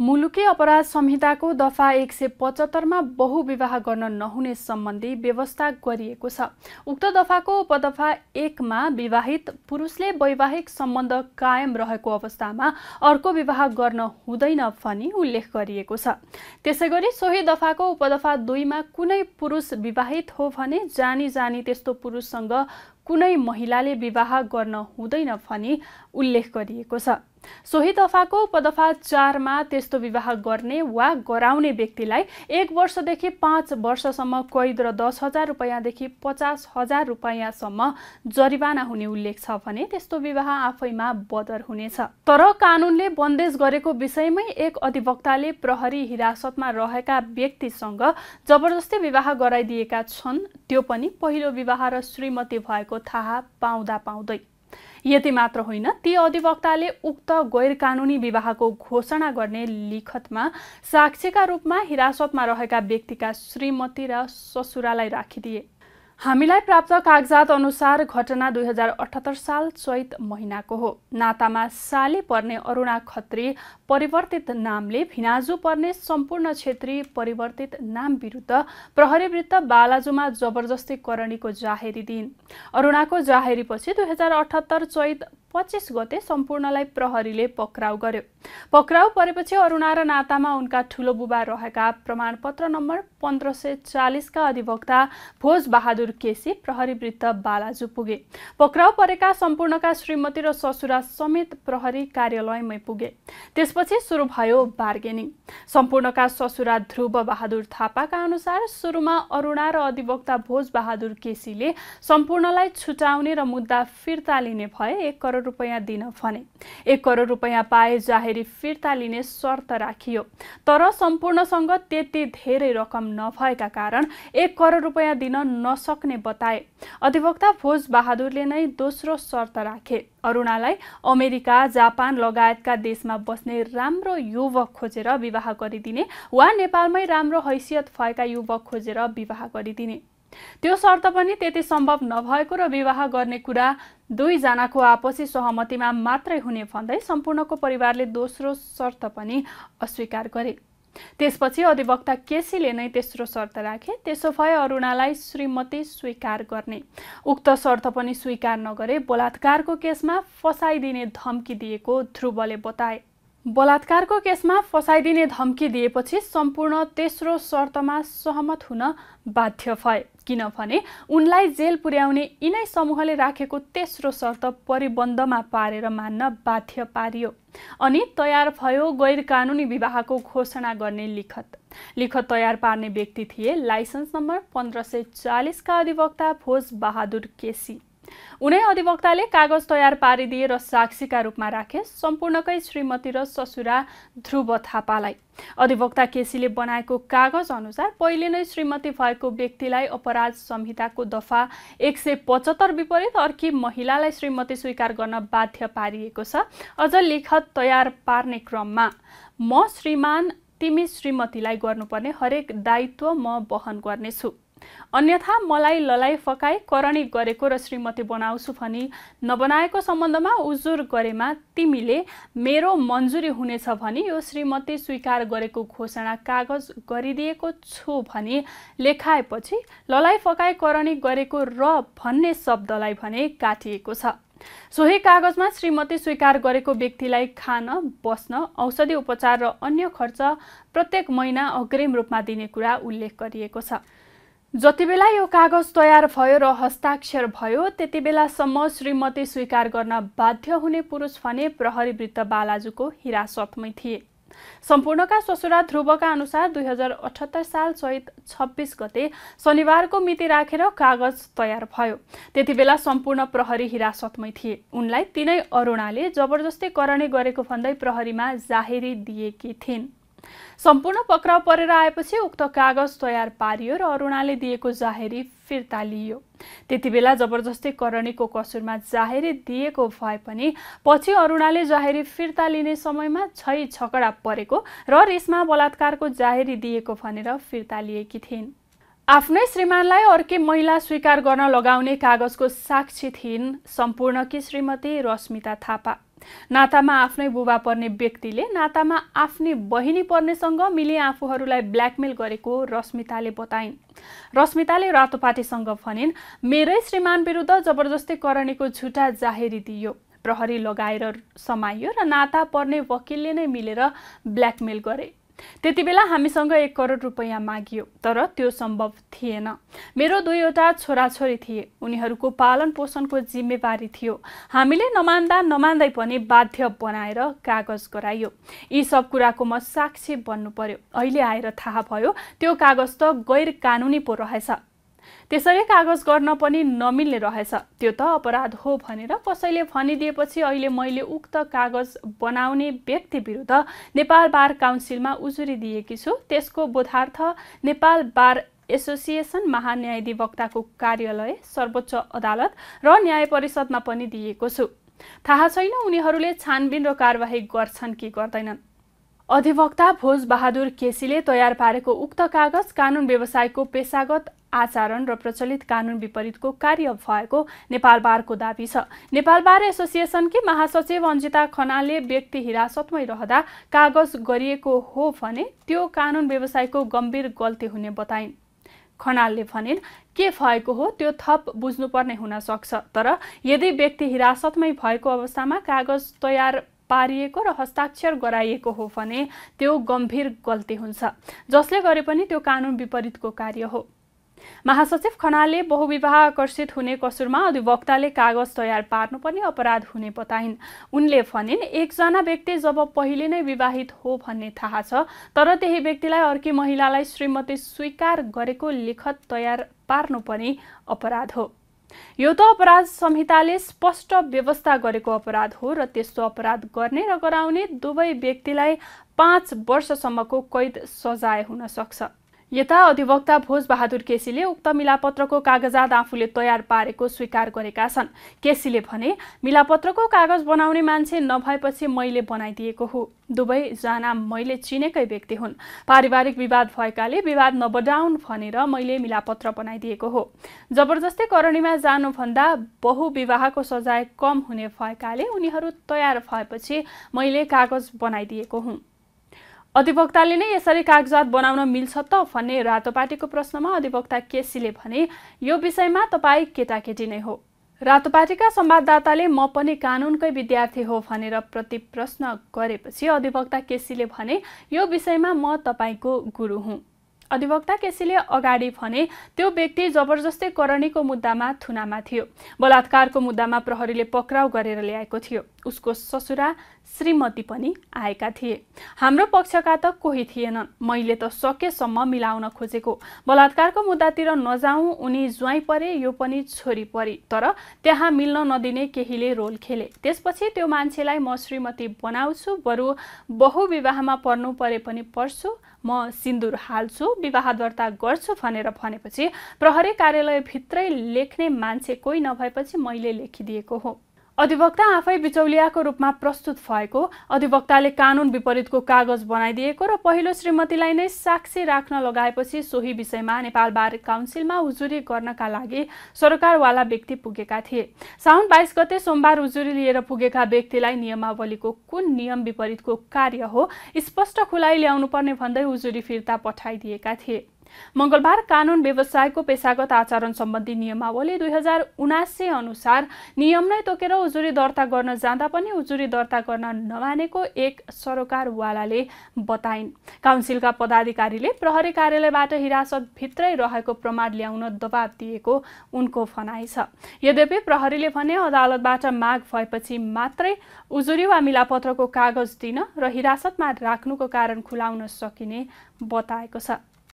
मुलुकी अपराध संहिताको दफा एक सय पचहत्तरमा बहुविवाह गर्न नहुने सम्बन्धी व्यवस्था गरिएको छ उक्त दफाको उपदफा एकमा विवाहित पुरुषले वैवाहिक सम्बन्ध कायम रहेको अवस्थामा अर्को विवाह गर्न हुँदैन भनी उल्लेख गरिएको छ त्यसै गरी सोही दफाको उपदफा दुईमा कुनै पुरुष विवाहित हो भने जानी जानी त्यस्तो पुरुषसँग कुनै महिलाले विवाह गर्न हुँदैन भनी उल्लेख गरिएको छ सोही दफाको उपदफा चारमा त्यस्तो विवाह गर्ने वा गराउने व्यक्तिलाई एक वर्षदेखि पाँच वर्षसम्म कैद र दस हजार रुपियाँदेखि पचास हजार रुपियाँसम्म जरिवाना हुने उल्लेख छ भने त्यस्तो विवाह आफैमा बदर हुनेछ तर कानुनले बन्देज गरेको विषयमै एक अधिवक्ताले प्रहरी हिरासतमा रहेका व्यक्तिसँग जबरजस्ती विवाह गराइदिएका छन् त्यो पनि पहिलो विवाह र श्रीमती भएको थाहा पाउँदा पाउँदै यति मात्र होइन ती अधिवक्ताले उक्त गैर कानुनी विवाहको घोषणा गर्ने लिखतमा साक्षीका रूपमा हिरासतमा रहेका व्यक्तिका श्रीमती र ससुरालाई राखिदिए हामीलाई प्राप्त कागजात अनुसार घटना दुई हजार अठहत्तर साल चैत महिनाको हो नातामा साले पर्ने अरुणा खत्री परिवर्तित नामले भिनाजु पर्ने सम्पूर्ण क्षेत्री परिवर्तित नाम विरुद्ध प्रहरी वृत्त बालाजुमा जबरजस्ती करणीको जाहेरी दिइन् अरुणाको जाहेरीपछि दुई हजार अठहत्तर चैत पच्चिस गते सम्पूर्णलाई प्रहरीले पक्राउ गर्यो पक्राउ परेपछि अरुणा र नातामा उनका ठुलो बुबा रहेका प्रमाणपत्र नम्बर पन्ध्र सय चालिसका अधिवक्ता भोज बहादुर केसी प्रहरी वृत्त बालाजु पुगे पक्राउ परेका सम्पूर्णका श्रीमती र ससुरा समेत प्रहरी कार्यालयमै पुगे त्यसपछि सुरु भयो बार्गेनिङ सम्पूर्णका ससुरा ध्रुव बहादुर थापाका अनुसार सुरुमा अरुणा र अधिवक्ता भोज बहादुर केसीले सम्पूर्णलाई छुटाउने र मुद्दा फिर्ता लिने भए एक करोड करोड रुपियाँ दिन भने एक करोड रुपियाँ पाए जाहेरी फिर्ता लिने शर्त राखियो तर सम्पूर्णसँग त्यति धेरै रकम नभएका कारण एक करोड रुपियाँ दिन नसक्ने बताए अधिवक्ता भोज बहादुरले नै दोस्रो शर्त राखे अरुणालाई अमेरिका जापान लगायतका देशमा बस्ने राम्रो युवक खोजेर विवाह गरिदिने वा नेपालमै राम्रो हैसियत भएका युवक खोजेर विवाह गरिदिने त्यो शर्त पनि त्यति सम्भव नभएको र विवाह गर्ने कुरा दुईजनाको आपसी सहमतिमा मात्रै हुने भन्दै सम्पूर्णको परिवारले दोस्रो शर्त पनि अस्वीकार गरे त्यसपछि अधिवक्ता केसीले नै तेस्रो शर्त राखे त्यसो भए अरुणालाई श्रीमती स्वीकार गर्ने उक्त शर्त पनि स्वीकार नगरे बलात्कारको केसमा फसाइदिने धम्की दिएको ध्रुवले बताए बलात्कारको केसमा फसाइदिने धम्की दिएपछि सम्पूर्ण तेस्रो शर्तमा सहमत हुन बाध्य भए किनभने उनलाई जेल पुर्याउने यिनै समूहले राखेको तेस्रो शर्त परिबन्धमा पारेर मान्न बाध्य पारियो अनि तयार भयो गैर कानुनी विवाहको घोषणा गर्ने लिखत लिखत तयार पार्ने व्यक्ति थिए लाइसेन्स नम्बर पन्ध्र सय चालिसका अधिवक्ता भोज बहादुर केसी उनै अधिवक्ताले कागज तयार पारिदिए र साक्षीका रूपमा राखे सम्पूर्णकै श्रीमती र ससुरा ध्रुव थापालाई अधिवक्ता केसीले बनाएको कागज अनुसार पहिले नै श्रीमती भएको व्यक्तिलाई अपराध संहिताको दफा एक सय पचहत्तर विपरीत अर्की महिलालाई श्रीमती स्वीकार गर्न बाध्य पारिएको छ अझ लेखत तयार पार्ने क्रममा म श्रीमान तिमी श्रीमतीलाई गर्नुपर्ने हरेक दायित्व म वहन गर्नेछु अन्यथा मलाई ललाइ फकाई करणी गरेको र श्रीमती बनाउँछु भनी नबनाएको सम्बन्धमा उजुर गरेमा तिमीले मेरो मन्जुरी हुनेछ भनी यो श्रीमती स्वीकार गरेको घोषणा कागज गरिदिएको छु भनी लेखाएपछि ललाइ फकाई करणी गरेको र भन्ने शब्दलाई भने काटिएको छ सोही कागजमा श्रीमती स्वीकार गरेको व्यक्तिलाई खान बस्न औषधि उपचार र अन्य खर्च प्रत्येक महिना अग्रिम रूपमा दिने कुरा उल्लेख गरिएको छ जति बेला यो कागज तयार भयो र हस्ताक्षर भयो त्यति बेलासम्म श्रीमती स्वीकार गर्न बाध्य हुने पुरुष भने प्रहरी वृत्त बालाजुको हिरासतमै थिए सम्पूर्णका ससुरा ध्रुवका अनुसार दुई हजार अठहत्तर साल चैत छब्बिस गते शनिबारको मिति राखेर रा कागज तयार भयो त्यति बेला सम्पूर्ण प्रहरी हिरासतमै थिए उनलाई तिनै अरुणाले जबरजस्ती करणे गरेको भन्दै प्रहरीमा जाहेरी दिएकी थिइन् सम्पूर्ण पक्राउ परेर आएपछि उक्त कागज तयार पारियो र अरुणाले दिएको जाहेरी फिर्ता लिइयो त्यति बेला जबरजस्ती करणीको कसुरमा जाहेरी दिएको भए पनि पछि अरुणाले जाहेरी फिर्ता लिने समयमा छै छकडा परेको र रिसमा बलात्कारको जाहेरी दिएको भनेर फिर्ता लिएकी थिइन् आफ्नै श्रीमानलाई अर्कै महिला स्वीकार गर्न लगाउने कागजको साक्षी थिइन् सम्पूर्णकी श्रीमती रश्मिता थापा नातामा आफ्नै बुबा पर्ने व्यक्तिले नातामा आफ्नै बहिनी पर्नेसँग मिले आफूहरूलाई ब्ल्याकमेल गरेको रश्मिताले बताइन् रश्मिताले रातोपाटीसँग भनिन् मेरै श्रीमान विरुद्ध जबरजस्ती करणीको झुटा जाहेरी दियो प्रहरी लगाएर समाइयो र नाता पर्ने वकिलले नै मिलेर ब्ल्याकमेल गरे त्यति बेला हामीसँग एक करोड रुपैयाँ मागियो तर त्यो सम्भव थिएन मेरो दुईवटा छोराछोरी थिए उनीहरूको पालन पोषणको जिम्मेवारी थियो हामीले नमान्दा नमान्दै पनि बाध्य बनाएर कागज गरायो यी सब कुराको म साक्षी बन्नु पर्यो अहिले आएर थाहा भयो त्यो कागज त गैर कानुनी पो रहेछ त्यसरी कागज गर्न पनि नमिल्ने रहेछ त्यो त अपराध हो भनेर कसैले भनिदिएपछि अहिले मैले उक्त कागज बनाउने व्यक्ति विरुद्ध नेपाल बार काउन्सिलमा उजुरी दिएकी छु त्यसको बोधार्थ नेपाल बार एसोसिएसन महान्यायाधिवक्ताको कार्यालय सर्वोच्च अदालत र न्याय परिषदमा पनि दिएको छु थाहा छैन उनीहरूले छानबिन र कारवाही गर्छन् कि गर्दैनन् अधिवक्ता बहादुर केसीले तयार पारेको उक्त कागज कानुन व्यवसायको पेसागत आचरण र प्रचलित कानुन विपरीतको कार्य भएको नेपाल बारको दावी छ नेपाल बार एसोसिएसनकी महासचिव अञ्जिता खनालले व्यक्ति हिरासतमै रहँदा कागज गरिएको हो भने त्यो कानुन व्यवसायको गम्भीर गल्ती हुने बताइन् खनालले भनिन् के भएको हो त्यो थप बुझ्नुपर्ने हुन सक्छ तर यदि व्यक्ति हिरासतमै भएको अवस्थामा कागज तयार पारिएको र हस्ताक्षर गराइएको हो भने त्यो गम्भीर गल्ती हुन्छ जसले गरे पनि त्यो कानुन विपरीतको कार्य हो महासचिव खनालले बहुविवाह आकर्षित हुने कसुरमा अधिवक्ताले कागज तयार पनि अपराध हुने बताइन् उनले भनिन् एकजना व्यक्ति जब पहिले नै विवाहित हो भन्ने थाहा छ तर त्यही व्यक्तिलाई अर्की महिलालाई श्रीमती स्वीकार गरेको लेखत तयार पार्नु पनि अपराध हो यो त अपराध संहिताले स्पष्ट व्यवस्था गरेको अपराध हो र त्यस्तो अपराध गर्ने र गराउने दुवै व्यक्तिलाई पाँच वर्षसम्मको कैद सजाय हुन सक्छ यता अधिवक्ता भोजबहादुर केसीले उक्त मिलापत्रको कागजात आफूले तयार पारेको स्वीकार गरेका छन् केसीले भने मिलापत्रको कागज बनाउने मान्छे नभएपछि मैले बनाइदिएको हो दुवैजना मैले चिनेकै व्यक्ति हुन् पारिवारिक विवाद भएकाले विवाद नबडाउन् भनेर मैले मिलापत्र बनाइदिएको हो जबरजस्ती करणीमा जानुभन्दा बहुविवाहको सजाय कम हुने भएकाले उनीहरू तयार भएपछि मैले कागज बनाइदिएको हुँ अधिवक्ताले नै यसरी कागजात बनाउन मिल्छ त भन्ने रातो पार्टीको प्रश्नमा अधिवक्ता केसीले भने यो विषयमा तपाईँ केटाकेटी नै हो रातो पार्टीका संवाददाताले म पनि कानुनकै विद्यार्थी हो भनेर प्रति प्रश्न गरेपछि अधिवक्ता केसीले भने यो विषयमा म तपाईँको गुरु हुँ अधिवक्ता केसीले अगाडि भने त्यो व्यक्ति जबरजस्ती करणीको मुद्दामा थुनामा थियो बलात्कारको मुद्दामा प्रहरीले पक्राउ गरेर ल्याएको थियो उसको ससुरा श्रीमती पनि आएका थिए हाम्रो पक्षका त कोही थिएनन् मैले त सकेसम्म मिलाउन खोजेको बलात्कारको मुद्दातिर नजाउँ उनी ज्वाइँ परे यो पनि छोरी परी तर त्यहाँ मिल्न नदिने केहीले रोल खेले त्यसपछि त्यो मान्छेलाई म श्रीमती बनाउँछु बरु बहुविवाहमा पर्नु परे पनि पर्छु म सिन्दुर हाल्छु विवाह दर्ता गर्छु भनेर भनेपछि प्रहरी कार्यालयभित्रै लेख्ने मान्छे कोही नभएपछि मैले लेखिदिएको हो अधिवक्ता आफै बिचौलियाको रूपमा प्रस्तुत भएको अधिवक्ताले कानुन विपरीतको कागज बनाइदिएको र पहिलो श्रीमतीलाई नै साक्षी राख्न लगाएपछि सोही विषयमा नेपाल बार काउन्सिलमा उजुरी गर्नका लागि सरकारवाला व्यक्ति पुगेका थिए साउन बाइस गते सोमबार उजुरी लिएर पुगेका व्यक्तिलाई नियमावलीको कुन नियम विपरीतको कार्य हो स्पष्ट खुलाइ ल्याउनुपर्ने भन्दै उजुरी फिर्ता पठाइदिएका थिए मङ्गलबार कानुन व्यवसायको पेसागत आचरण सम्बन्धी नियमावली दुई हजार उनासी अनुसार नियम नै तोकेर उजुरी दर्ता गर्न जाँदा पनि उजुरी दर्ता गर्न नमानेको एक सरोकारवालाले बताइन् काउन्सिलका पदाधिकारीले प्रहरी कार्यालयबाट हिरासतभित्रै रहेको प्रमाण ल्याउन दबाब दिएको उनको भनाइ छ यद्यपि प्रहरीले भने अदालतबाट माग भएपछि मात्रै उजुरी वा मिलापत्रको कागज दिन र हिरासतमा राख्नुको कारण खुलाउन सकिने बताएको छ